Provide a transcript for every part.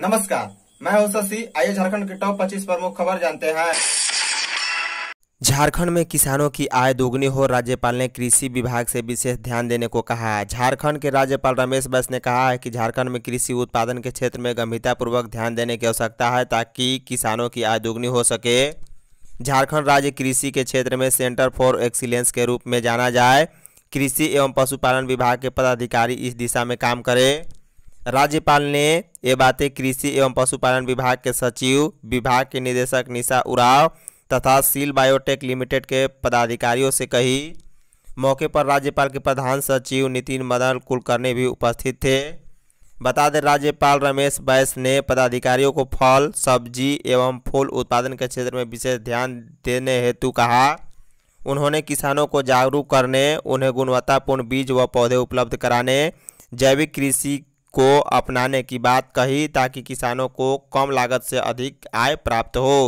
नमस्कार मैं हूं शशि आइए झारखंड के टॉप 25 प्रमुख खबर जानते हैं झारखंड में किसानों की आय दोगुनी हो राज्यपाल ने कृषि विभाग से विशेष ध्यान देने को कहा है झारखंड के राज्यपाल रमेश बैस ने कहा है कि झारखंड में कृषि उत्पादन के क्षेत्र में गंभीरतापूर्वक ध्यान देने की आवश्यकता है ताकि किसानों की आय दोगुनी हो सके झारखंड राज्य कृषि के क्षेत्र में सेंटर फॉर एक्सीलेंस के रूप में जाना जाए कृषि एवं पशुपालन विभाग के पदाधिकारी इस दिशा में काम करें राज्यपाल ने ये बातें कृषि एवं पशुपालन विभाग के सचिव विभाग के निदेशक निशा उराव तथा सील बायोटेक लिमिटेड के पदाधिकारियों से कही मौके पर राज्यपाल के प्रधान सचिव नितिन मदन कुलकर्णी भी उपस्थित थे बता दें राज्यपाल रमेश बैस ने पदाधिकारियों को फल सब्जी एवं फूल उत्पादन के क्षेत्र में विशेष ध्यान देने हेतु कहा उन्होंने किसानों को जागरूक करने उन्हें गुणवत्तापूर्ण बीज व पौधे उपलब्ध कराने जैविक कृषि को अपनाने की बात कही ताकि किसानों को कम लागत से अधिक आय प्राप्त हो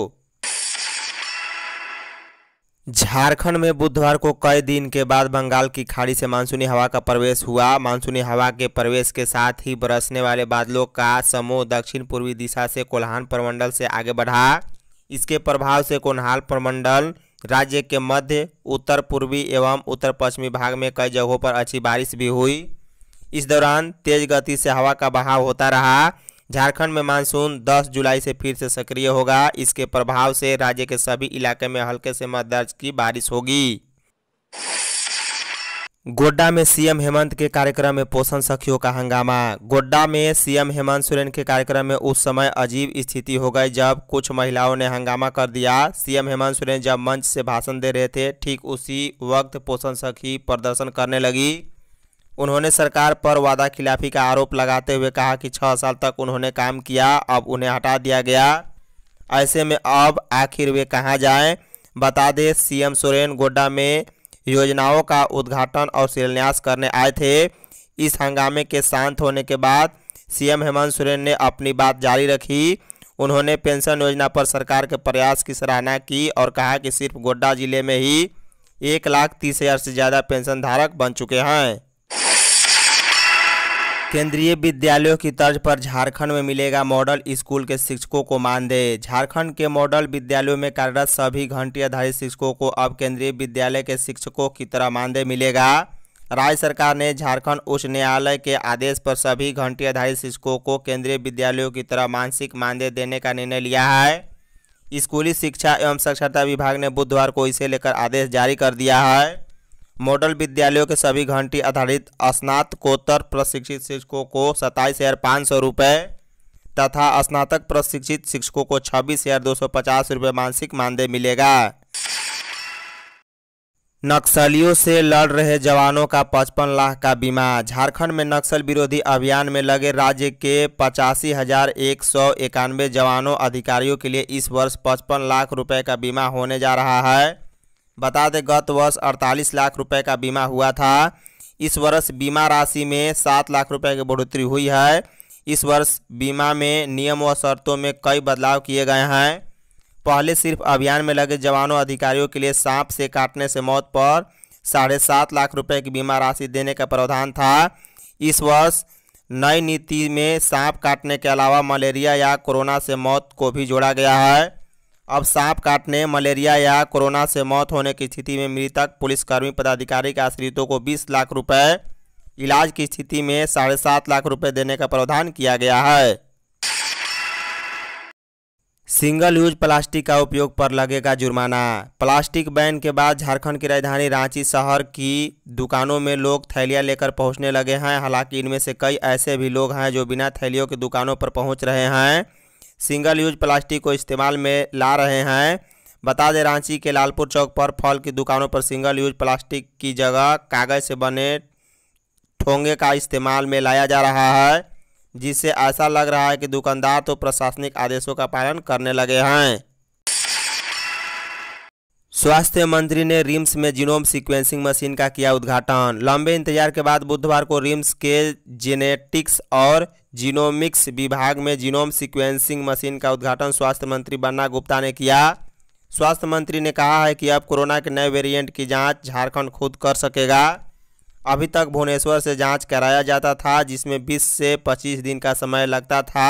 झारखंड में बुधवार को कई दिन के बाद बंगाल की खाड़ी से मानसूनी हवा का प्रवेश हुआ मानसूनी हवा के प्रवेश के साथ ही बरसने वाले बादलों का समूह दक्षिण पूर्वी दिशा से कोल्हान प्रमंडल से आगे बढ़ा इसके प्रभाव से कोल्हान प्रमंडल राज्य के मध्य उत्तर पूर्वी एवं उत्तर पश्चिमी भाग में कई जगहों पर अच्छी बारिश भी हुई इस दौरान तेज गति से हवा का बहाव होता रहा झारखंड में मानसून 10 जुलाई से फिर से सक्रिय होगा इसके प्रभाव से राज्य के सभी इलाके में हल्के से मध्य दर्ज की बारिश होगी गोड्डा में सीएम हेमंत के कार्यक्रम में पोषण सखियों का हंगामा गोड्डा में सीएम हेमंत सोरेन के कार्यक्रम में उस समय अजीब स्थिति हो गई जब कुछ महिलाओं ने हंगामा कर दिया सीएम हेमंत सोरेन जब मंच से भाषण दे रहे थे ठीक उसी वक्त पोषण सखी प्रदर्शन करने लगी उन्होंने सरकार पर वादा खिलाफी का आरोप लगाते हुए कहा कि छः साल तक उन्होंने काम किया अब उन्हें हटा दिया गया ऐसे में अब आखिर वे कहाँ जाएं बता दें सीएम सोरेन गोड्डा में योजनाओं का उद्घाटन और शिलान्यास करने आए थे इस हंगामे के शांत होने के बाद सीएम हेमंत सोरेन ने अपनी बात जारी रखी उन्होंने पेंशन योजना पर सरकार के प्रयास की सराहना की और कहा कि सिर्फ गोड्डा जिले में ही एक लाख तीस हज़ार से ज़्यादा पेंशनधारक बन चुके हैं केंद्रीय विद्यालयों की तर्ज पर झारखंड में मिलेगा मॉडल स्कूल के शिक्षकों को मानदेय झारखंड के मॉडल विद्यालयों में कार्यरत सभी घंटी आधारित शिक्षकों को अब केंद्रीय विद्यालय के शिक्षकों की तरह मानदेय मिलेगा राज्य सरकार ने झारखंड उच्च न्यायालय के आदेश पर सभी घंटी आधारित शिक्षकों को केंद्रीय विद्यालयों की तरह मानसिक मानदेय देने का निर्णय लिया है स्कूली शिक्षा एवं साक्षरता विभाग ने बुधवार को इसे लेकर आदेश जारी कर दिया है मॉडल विद्यालयों के सभी घंटी आधारित स्नातकोत्तर प्रशिक्षित शिक्षकों को सत्ताईस हज़ार पाँच सौ रुपये तथा स्नातक प्रशिक्षित शिक्षकों को छब्बीस हज़ार दो सौ पचास रुपये मानसिक मानदेय मिलेगा नक्सलियों से लड़ रहे जवानों का पचपन लाख का बीमा झारखंड में नक्सल विरोधी अभियान में लगे राज्य के पचासी हजार एक सौ इक्यानवे जवानों अधिकारियों के लिए इस वर्ष पचपन लाख रुपए का बीमा होने जा रहा है बता दें गत वर्ष अड़तालीस लाख रुपए का बीमा हुआ था इस वर्ष बीमा राशि में सात लाख रुपए की बढ़ोतरी हुई है इस वर्ष बीमा में नियम व शर्तों में कई बदलाव किए गए हैं पहले सिर्फ अभियान में लगे जवानों अधिकारियों के लिए सांप से काटने से मौत पर साढ़े सात लाख रुपए की बीमा राशि देने का प्रावधान था इस वर्ष नई नीति में सांप काटने के अलावा मलेरिया या कोरोना से मौत को भी जोड़ा गया है अब सांप काटने मलेरिया या कोरोना से मौत होने की स्थिति में मृतक पुलिसकर्मी पदाधिकारी के आश्रितों को 20 लाख रुपए इलाज की स्थिति में साढ़े सात लाख रुपए देने का प्रावधान किया गया है सिंगल यूज प्लास्टिक का उपयोग पर लगेगा जुर्माना प्लास्टिक बैन के बाद झारखंड की राजधानी रांची शहर की दुकानों में लोग थैलियां लेकर पहुंचने लगे हैं हालांकि इनमें से कई ऐसे भी लोग हैं जो बिना थैलियों की दुकानों पर पहुंच रहे हैं सिंगल यूज प्लास्टिक को इस्तेमाल में ला रहे हैं बता दें रांची के लालपुर चौक पर फल की दुकानों पर सिंगल यूज प्लास्टिक की जगह कागज से बने ठोंगे का इस्तेमाल में लाया जा रहा है जिससे ऐसा लग रहा है कि दुकानदार तो प्रशासनिक आदेशों का पालन करने लगे हैं स्वास्थ्य मंत्री ने रिम्स में जीनोम सीक्वेंसिंग मशीन का किया उद्घाटन लंबे इंतजार के बाद बुधवार को रिम्स के जेनेटिक्स और जीनोमिक्स विभाग में जीनोम सीक्वेंसिंग मशीन का उद्घाटन स्वास्थ्य मंत्री बन्ना गुप्ता ने किया स्वास्थ्य मंत्री ने कहा है कि अब कोरोना के नए वेरिएंट की जांच झारखंड खुद कर सकेगा अभी तक भुवनेश्वर से जांच कराया जाता था जिसमें 20 से 25 दिन का समय लगता था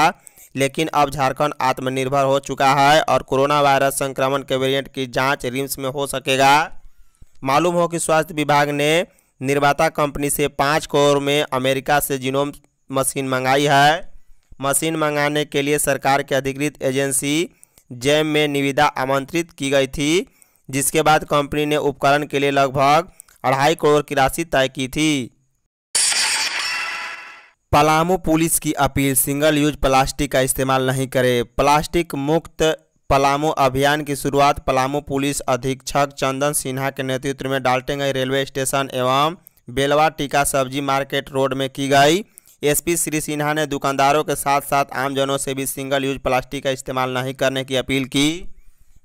लेकिन अब झारखंड आत्मनिर्भर हो चुका है और कोरोना वायरस संक्रमण के वेरिएंट की जांच रिम्स में हो सकेगा मालूम हो कि स्वास्थ्य विभाग ने निर्माता कंपनी से पाँच करोड़ में अमेरिका से जीनोम मशीन मंगाई है मशीन मंगाने के लिए सरकार की अधिकृत एजेंसी जैम में निविदा आमंत्रित की गई थी जिसके बाद कंपनी ने उपकरण के लिए लगभग अढ़ाई करोड़ की राशि तय की थी पलामू पुलिस की अपील सिंगल यूज प्लास्टिक का इस्तेमाल नहीं करें प्लास्टिक मुक्त पलामू अभियान की शुरुआत पलामू पुलिस अधीक्षक चंदन सिन्हा के नेतृत्व में डाल्टेगई रेलवे स्टेशन एवं बेलवा टीका सब्जी मार्केट रोड में की गई एसपी श्री सिन्हा ने दुकानदारों के साथ साथ आमजनों से भी सिंगल यूज प्लास्टिक का इस्तेमाल नहीं करने की अपील की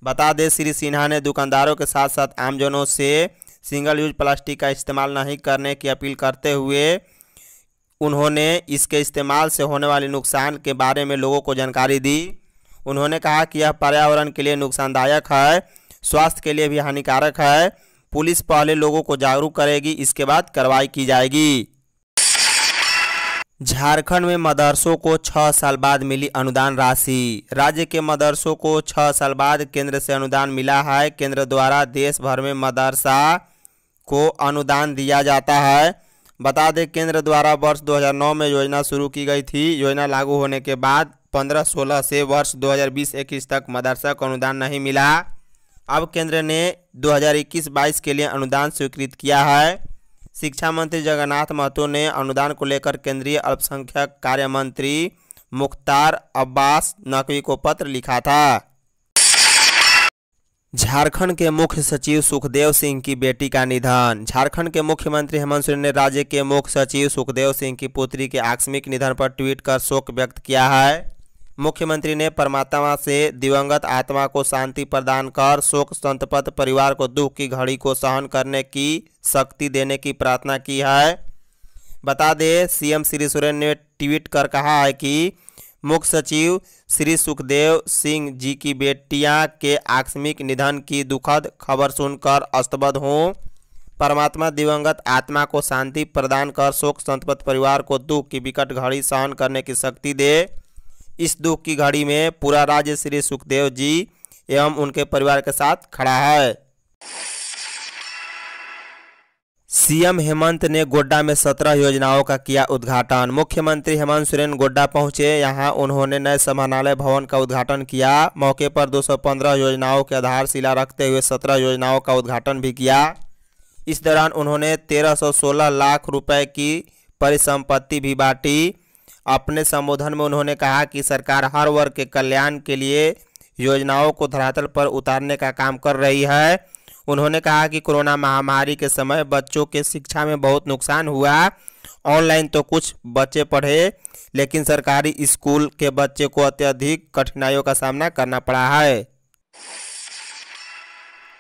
बता दें श्री सिन्हा ने दुकानदारों के साथ साथ आमजनों से सिंगल यूज प्लास्टिक का इस्तेमाल नहीं करने की अपील करते हुए उन्होंने इसके इस्तेमाल से होने वाले नुकसान के बारे में लोगों को जानकारी दी उन्होंने कहा कि यह पर्यावरण के लिए नुकसानदायक है स्वास्थ्य के लिए भी हानिकारक है पुलिस पहले लोगों को जागरूक करेगी इसके बाद कार्रवाई की जाएगी झारखंड में मदरसों को छः साल बाद मिली अनुदान राशि राज्य के मदरसों को छः साल बाद केंद्र से अनुदान मिला है केंद्र द्वारा देश भर में मदरसा को अनुदान दिया जाता है बता दें केंद्र द्वारा वर्ष 2009 में योजना शुरू की गई थी योजना लागू होने के बाद 15-16 से वर्ष 2020-21 तक मदरसा को अनुदान नहीं मिला अब केंद्र ने दो हज़ार के लिए अनुदान स्वीकृत किया है शिक्षा मंत्री जगन्नाथ महतो ने अनुदान को लेकर केंद्रीय अल्पसंख्यक कार्य मंत्री मुख्तार अब्बास नकवी को पत्र लिखा था झारखंड के मुख्य सचिव सुखदेव सिंह की बेटी का निधन झारखंड के मुख्यमंत्री हेमंत सोरेन ने राज्य के मुख्य सचिव सुखदेव सिंह की पुत्री के आकस्मिक निधन पर ट्वीट कर शोक व्यक्त किया है मुख्यमंत्री ने परमात्मा से दिवंगत आत्मा को शांति प्रदान कर शोक संतपत परिवार को दुख की घड़ी को सहन करने की शक्ति देने की प्रार्थना की है बता दें सीएम श्री सोरेन ने ट्वीट कर कहा है कि मुख्य सचिव श्री सुखदेव सिंह जी की बेटियां के आकस्मिक निधन की दुखद खबर सुनकर अस्तबद्ध हूँ परमात्मा दिवंगत आत्मा को शांति प्रदान कर शोक संतपत परिवार को दुख की विकट घड़ी सहन करने की शक्ति दे इस दुख की घड़ी में पूरा राज्य श्री सुखदेव जी एवं उनके परिवार के साथ खड़ा है सीएम हेमंत ने गोड्डा में सत्रह योजनाओं का किया उद्घाटन मुख्यमंत्री हेमंत सोरेन गोड्डा पहुंचे यहां उन्होंने नए समाहरणालय भवन का उद्घाटन किया मौके पर 215 योजनाओं की आधारशिला रखते हुए सत्रह योजनाओं का उद्घाटन भी किया इस दौरान उन्होंने 1316 लाख रुपए की परिसंपत्ति भी बांटी अपने संबोधन में उन्होंने कहा कि सरकार हर वर्ग के कल्याण के लिए योजनाओं को धरातल पर उतारने का काम कर रही है उन्होंने कहा कि कोरोना महामारी के समय बच्चों के शिक्षा में बहुत नुकसान हुआ ऑनलाइन तो कुछ बच्चे पढ़े लेकिन सरकारी स्कूल के बच्चे को अत्यधिक कठिनाइयों का सामना करना पड़ा है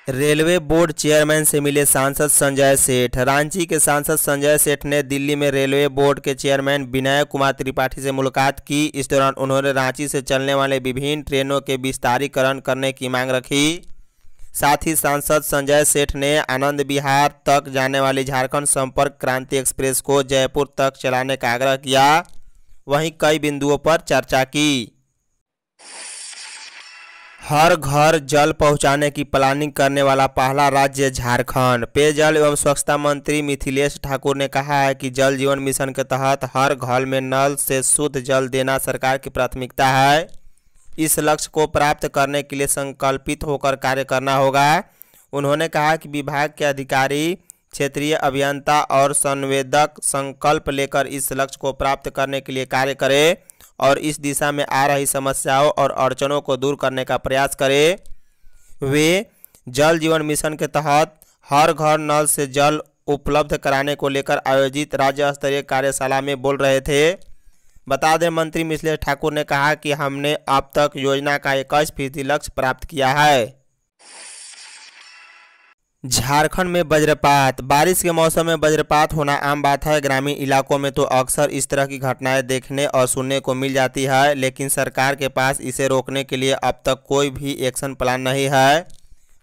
रेलवे बोर्ड चेयरमैन से मिले सांसद संजय सेठ रांची के सांसद संजय सेठ ने दिल्ली में रेलवे बोर्ड के चेयरमैन विनय कुमार त्रिपाठी से मुलाकात की इस दौरान उन्होंने रांची से चलने वाले विभिन्न ट्रेनों के विस्तारीकरण करने की मांग रखी साथ ही सांसद संजय सेठ ने आनंद बिहार तक जाने वाली झारखंड संपर्क क्रांति एक्सप्रेस को जयपुर तक चलाने का आग्रह किया वहीं कई बिंदुओं पर चर्चा की हर घर जल पहुंचाने की प्लानिंग करने वाला पहला राज्य झारखंड पेयजल एवं स्वच्छता मंत्री मिथिलेश ठाकुर ने कहा है कि जल जीवन मिशन के तहत हर घर में नल से शुद्ध जल देना सरकार की प्राथमिकता है इस लक्ष्य को प्राप्त करने के लिए संकल्पित होकर कार्य करना होगा उन्होंने कहा कि विभाग के अधिकारी क्षेत्रीय अभियंता और संवेदक संकल्प लेकर इस लक्ष्य को प्राप्त करने के लिए कार्य करें और इस दिशा में आ रही समस्याओं और अड़चनों को दूर करने का प्रयास करें वे जल जीवन मिशन के तहत हर घर नल से जल उपलब्ध कराने को लेकर आयोजित राज्य स्तरीय कार्यशाला में बोल रहे थे बता दें मंत्री मिश्रेश ठाकुर ने कहा कि हमने अब तक योजना का इक्कीस फीसदी लक्ष्य प्राप्त किया है झारखंड में वज्रपात बारिश के मौसम में वज्रपात होना आम बात है ग्रामीण इलाकों में तो अक्सर इस तरह की घटनाएं देखने और सुनने को मिल जाती है लेकिन सरकार के पास इसे रोकने के लिए अब तक कोई भी एक्शन प्लान नहीं है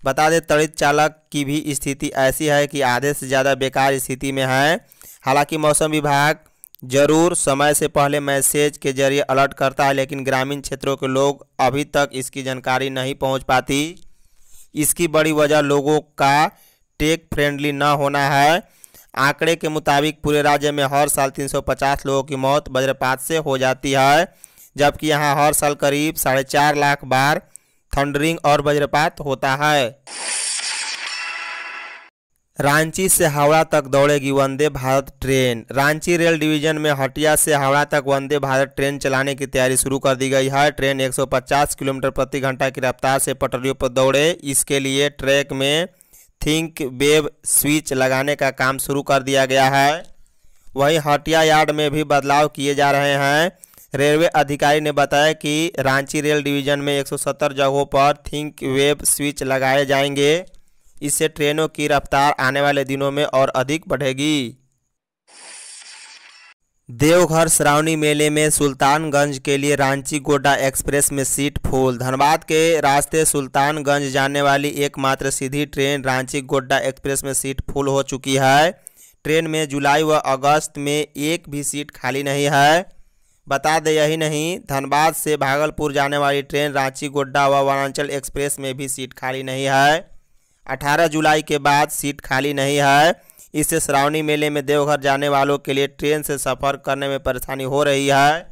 बता दें तड़ित चालक की भी स्थिति ऐसी है कि आधे से ज़्यादा बेकार स्थिति में है हालांकि मौसम विभाग जरूर समय से पहले मैसेज के जरिए अलर्ट करता है लेकिन ग्रामीण क्षेत्रों के लोग अभी तक इसकी जानकारी नहीं पहुँच पाती इसकी बड़ी वजह लोगों का टेक फ्रेंडली न होना है आंकड़े के मुताबिक पूरे राज्य में हर साल 350 लोगों की मौत वज्रपात से हो जाती है जबकि यहाँ हर साल करीब साढ़े चार लाख बार थंडरिंग और वज्रपात होता है रांची से हावड़ा तक दौड़ेगी Vande Bharat train Ranchi rail division में हटिया से हावड़ा तक वंदे भारत ट्रेन चलाने की तैयारी शुरू कर दी गई है ट्रेन 150 किलोमीटर प्रति घंटा की रफ्तार से पटरियों पर दौड़े इसके लिए ट्रैक में थिंक वेब स्विच लगाने का काम शुरू कर दिया गया है वहीं हटिया यार्ड में भी बदलाव किए जा रहे हैं रेलवे अधिकारी ने बताया कि रांची रेल डिवीजन में एक जगहों पर थिंक वेब स्विच लगाए जाएंगे इससे ट्रेनों की रफ्तार आने वाले दिनों में और अधिक बढ़ेगी देवघर श्रावणी मेले में सुल्तानगंज के लिए रांची गोड्डा एक्सप्रेस में सीट फूल धनबाद के रास्ते सुल्तानगंज जाने वाली एकमात्र सीधी ट्रेन रांची गोड्डा एक्सप्रेस में सीट फूल हो चुकी है ट्रेन में जुलाई व अगस्त में एक भी सीट खाली नहीं है बता दें यही नहीं धनबाद से भागलपुर जाने वाली ट्रेन रांची गोड्डा व वारांचल एक्सप्रेस में भी सीट खाली नहीं है 18 जुलाई के बाद सीट खाली नहीं है इससे श्रावणी मेले में देवघर जाने वालों के लिए ट्रेन से सफ़र करने में परेशानी हो रही है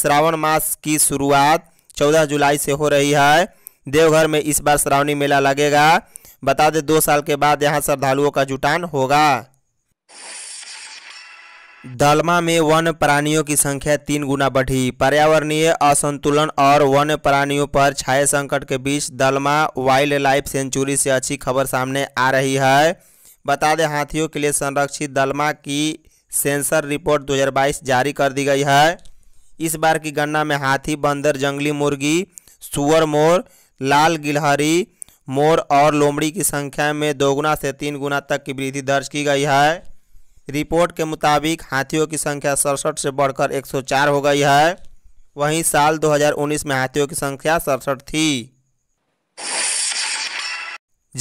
श्रावण मास की शुरुआत 14 जुलाई से हो रही है देवघर में इस बार श्रावणी मेला लगेगा बता दें दो साल के बाद यहाँ श्रद्धालुओं का जुटान होगा दलमा में वन प्राणियों की संख्या तीन गुना बढ़ी पर्यावरणीय असंतुलन और वन प्राणियों पर छाये संकट के बीच दलमा वाइल्ड लाइफ सेंचुरी से अच्छी खबर सामने आ रही है बता दें हाथियों के लिए संरक्षित दलमा की सेंसर रिपोर्ट 2022 जारी कर दी गई है इस बार की गणना में हाथी बंदर जंगली मुर्गी सुअर मोर लाल गिलहरी मोर और लोमड़ी की संख्या में दोगुना से तीन गुना तक की वृद्धि दर्ज की गई है रिपोर्ट के मुताबिक हाथियों की संख्या सड़सठ से बढ़कर 104 हो गई है वहीं साल 2019 में हाथियों की संख्या सड़सठ थी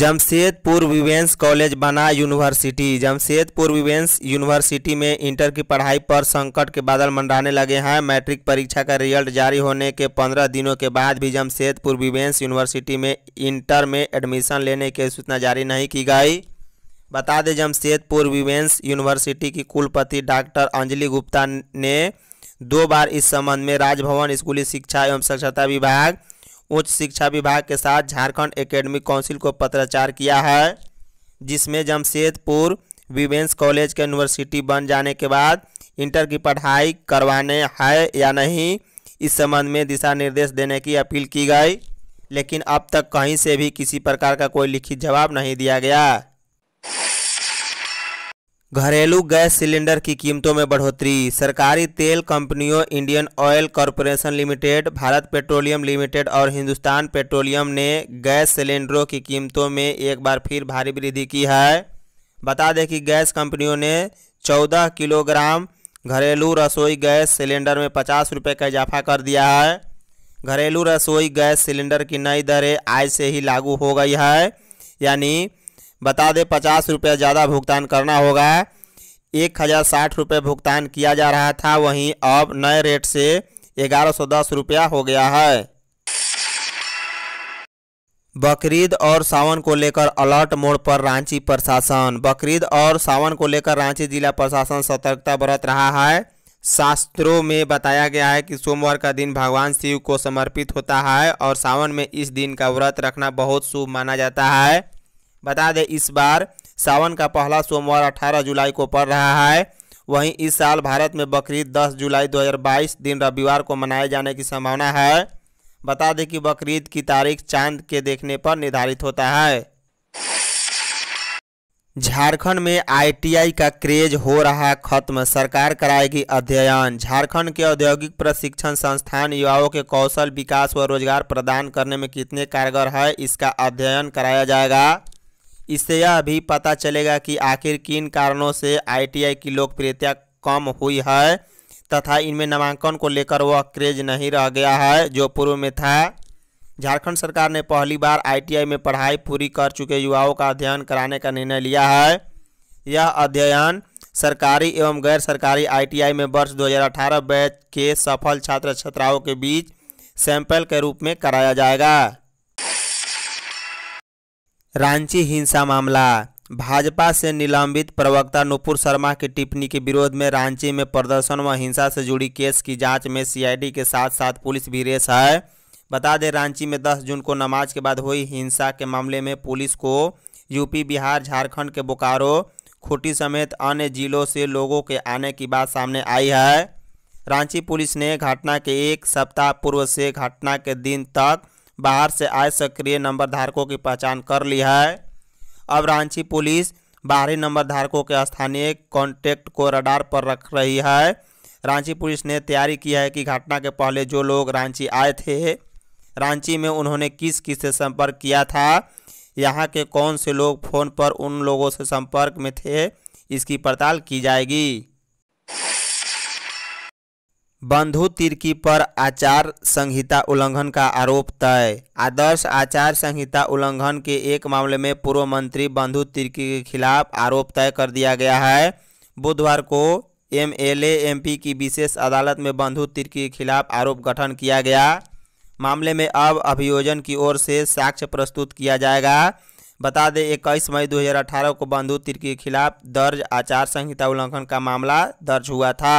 जमशेदपुर विवेंस कॉलेज बना यूनिवर्सिटी जमशेदपुर विवेंस यूनिवर्सिटी में इंटर की पढ़ाई पर संकट के बादल मंडराने लगे हैं मैट्रिक परीक्षा का रिजल्ट जारी होने के पंद्रह दिनों के बाद भी जमशेदपुर विवेंस यूनिवर्सिटी में इंटर में एडमिशन लेने की सूचना जारी नहीं की गई बता दें जमशेदपुर विमेंस यूनिवर्सिटी की कुलपति डॉक्टर अंजलि गुप्ता ने दो बार इस संबंध में राजभवन स्कूली शिक्षा एवं साक्षरता विभाग उच्च शिक्षा विभाग के साथ झारखंड एकेडमिक काउंसिल को पत्राचार किया है जिसमें जमशेदपुर विमेंस कॉलेज के यूनिवर्सिटी बन जाने के बाद इंटर की पढ़ाई करवाने है या नहीं इस संबंध में दिशा निर्देश देने की अपील की गई लेकिन अब तक कहीं से भी किसी प्रकार का कोई लिखित जवाब नहीं दिया गया घरेलू गैस सिलेंडर की कीमतों में बढ़ोतरी सरकारी तेल कंपनियों Indian Oil Corporation Limited Bharat petroleum limited और हिंदुस्तान पेट्रोलियम ने गैस सिलेंडरों की कीमतों में एक बार फिर भारी वृद्धि की है बता दें कि गैस कंपनियों ने 14 किलोग्राम घरेलू रसोई गैस सिलेंडर में पचास रुपये का इजाफा कर दिया है घरेलू रसोई गैस सिलेंडर की नई दरें आज से ही लागू हो गई है यानी बता दें पचास रुपये ज़्यादा भुगतान करना होगा एक हज़ार साठ रुपये भुगतान किया जा रहा था वहीं अब नए रेट से ग्यारह सौ दस रुपया हो गया है बकरीद और सावन को लेकर अलर्ट मोड पर रांची प्रशासन बकरीद और सावन को लेकर रांची जिला प्रशासन सतर्कता बरत रहा है शास्त्रों में बताया गया है कि सोमवार का दिन भगवान शिव को समर्पित होता है और सावन में इस दिन का व्रत रखना बहुत शुभ माना जाता है बता दें इस बार सावन का पहला सोमवार 18 जुलाई को पड़ रहा है वहीं इस साल भारत में बकरीद 10 जुलाई 2022 दिन रविवार को मनाए जाने की संभावना है बता दें कि बकरीद की तारीख चांद के देखने पर निर्धारित होता है झारखंड में आईटीआई का क्रेज हो रहा खत्म सरकार कराएगी अध्ययन झारखंड के औद्योगिक प्रशिक्षण संस्थान युवाओं के कौशल विकास व रोजगार प्रदान करने में कितने कारगर है इसका अध्ययन कराया जाएगा इससे यह भी पता चलेगा कि आखिर किन कारणों से आईटीआई की लोकप्रियता कम हुई है तथा इनमें नामांकन को लेकर वह क्रेज नहीं रह गया है जो पूर्व में था झारखंड सरकार ने पहली बार आईटीआई में पढ़ाई पूरी कर चुके युवाओं का अध्ययन कराने का निर्णय लिया है यह अध्ययन सरकारी एवं गैर सरकारी आईटीआई में वर्ष 2018 बैच के सफल छात्र छात्राओं के बीच सैंपल के रूप में कराया जाएगा रांची हिंसा मामला भाजपा से निलंबित प्रवक्ता नुपुर शर्मा की टिप्पणी के विरोध में रांची में प्रदर्शन व हिंसा से जुड़ी केस की जांच में सीआईडी के साथ साथ पुलिस भी रेस है बता दें रांची में 10 जून को नमाज के बाद हुई हिंसा के मामले में पुलिस को यूपी बिहार झारखंड के बोकारो खूंटी समेत अन्य जिलों से लोगों के आने की बात सामने आई है रांची पुलिस ने घटना के एक सप्ताह पूर्व से घटना के दिन तक बाहर से आए सक्रिय नंबर धारकों की पहचान कर ली है अब रांची पुलिस बाहरी नंबर धारकों के स्थानीय कॉन्टैक्ट को रडार पर रख रही है रांची पुलिस ने तैयारी की है कि घटना के पहले जो लोग रांची आए थे रांची में उन्होंने किस किस से संपर्क किया था यहाँ के कौन से लोग फ़ोन पर उन लोगों से संपर्क में थे इसकी पड़ताल की जाएगी बंधु तिर्की पर आचार संहिता उल्लंघन का आरोप तय आदर्श आचार संहिता उल्लंघन के एक मामले में पूर्व मंत्री बंधु तिर्की के खिलाफ आरोप तय कर दिया गया है बुधवार को एमएलए एमपी की विशेष अदालत में बंधु तिर्की के खिलाफ आरोप गठन किया गया मामले में अब अभियोजन की ओर से साक्ष्य प्रस्तुत किया जाएगा बता दें इक्कीस मई 2018 को बंधु तिर्की के खिलाफ दर्ज आचार संहिता उल्लंघन का मामला दर्ज हुआ था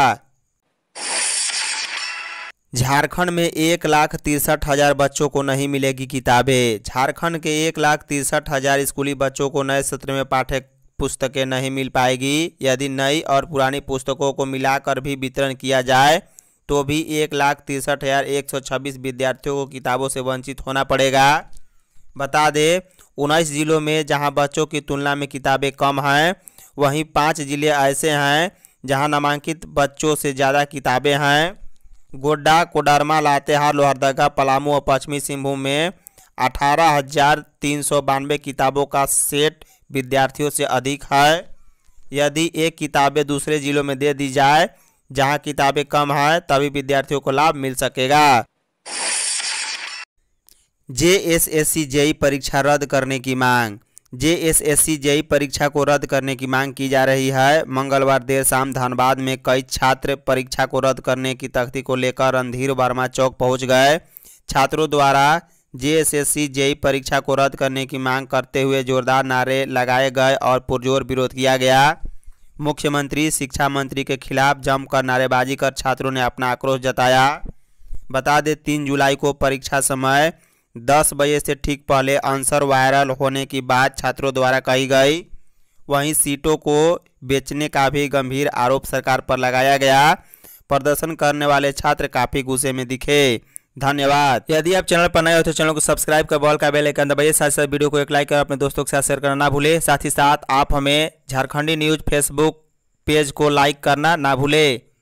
झारखंड में एक लाख तिरसठ हज़ार बच्चों को नहीं मिलेगी किताबें झारखंड के एक लाख तिरसठ हज़ार स्कूली बच्चों को नए सत्र में पाठ्य पुस्तकें नहीं मिल पाएगी यदि नई और पुरानी पुस्तकों को मिलाकर भी वितरण किया जाए तो भी एक लाख तिरसठ हज़ार एक सौ छब्बीस विद्यार्थियों को किताबों से वंचित होना पड़ेगा बता दें उन्नीस जिलों में जहाँ बच्चों की तुलना में किताबें कम हैं वहीं पाँच जिले ऐसे हैं जहाँ नामांकित बच्चों से ज़्यादा किताबें हैं गोड्डा कोडरमा लातेहार लोहरदगा पलामू और पश्चिमी सिंहभूम में अठारह हजार तीन सौ बानवे किताबों का सेट विद्यार्थियों से अधिक है यदि एक किताबें दूसरे जिलों में दे दी जाए जहां किताबें कम हैं तभी विद्यार्थियों को लाभ मिल सकेगा J S S C JE परीक्षा रद्द करने की मांग जेएसएससी जेई परीक्षा को रद्द करने की मांग की जा रही है मंगलवार देर शाम धनबाद में कई छात्र परीक्षा को रद्द करने की तख्ती को लेकर रणधीर वर्मा चौक पहुंच गए छात्रों द्वारा जेएसएससी जेई परीक्षा को रद्द करने की मांग करते हुए जोरदार नारे लगाए गए और पुरजोर विरोध किया गया मुख्यमंत्री शिक्षा मंत्री के खिलाफ जमकर नारेबाजी कर छात्रों ने अपना आक्रोश जताया बता दें तीन जुलाई को परीक्षा समय दस बजे से ठीक पहले आंसर वायरल होने की बात छात्रों द्वारा कही गई वहीं सीटों को बेचने का भी गंभीर आरोप सरकार पर लगाया गया प्रदर्शन करने वाले छात्र काफ़ी गुस्से में दिखे धन्यवाद यदि आप चैनल पर नए हो तो चैनल को सब्सक्राइब कर बॉल का बेल आइकन दबाइए साथ साथ वीडियो को एक लाइक कर अपने दोस्तों के साथ शेयर करना ना भूले साथ ही साथ आप हमें झारखंडी न्यूज फेसबुक पेज को लाइक करना ना भूले